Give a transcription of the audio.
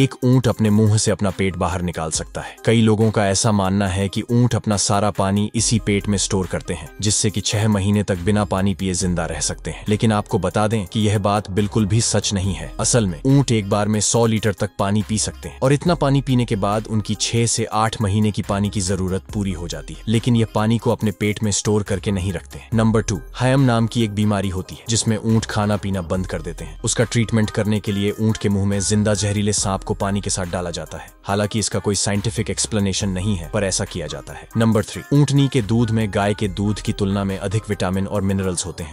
एक ऊंट अपने मुंह से अपना पेट बाहर निकाल सकता है कई लोगों का ऐसा मानना है कि ऊंट अपना सारा पानी इसी पेट में स्टोर करते हैं जिससे कि छह महीने तक बिना पानी पिए जिंदा रह सकते हैं लेकिन आपको बता दें कि यह बात बिल्कुल भी सच नहीं है असल में ऊंट एक बार में सौ लीटर तक पानी पी सकते हैं और इतना पानी पीने के बाद उनकी छह से आठ महीने की पानी की जरूरत पूरी हो जाती है लेकिन यह पानी को अपने पेट में स्टोर करके नहीं रखते नंबर टू हयम नाम की एक बीमारी होती है जिसमें ऊंट खाना पीना बंद कर देते हैं उसका ट्रीटमेंट करने के लिए ऊंट के मुंह में जिंदा जहरीले सांप शराब को पानी के साथ डाला जाता है हालांकि इसका कोई साइंटिफिक एक्सप्लेनेशन नहीं है पर ऐसा किया जाता है नंबर थ्री ऊँटनी के दूध में गाय के दूध की तुलना में अधिक विटामिन और मिनरल्स होते हैं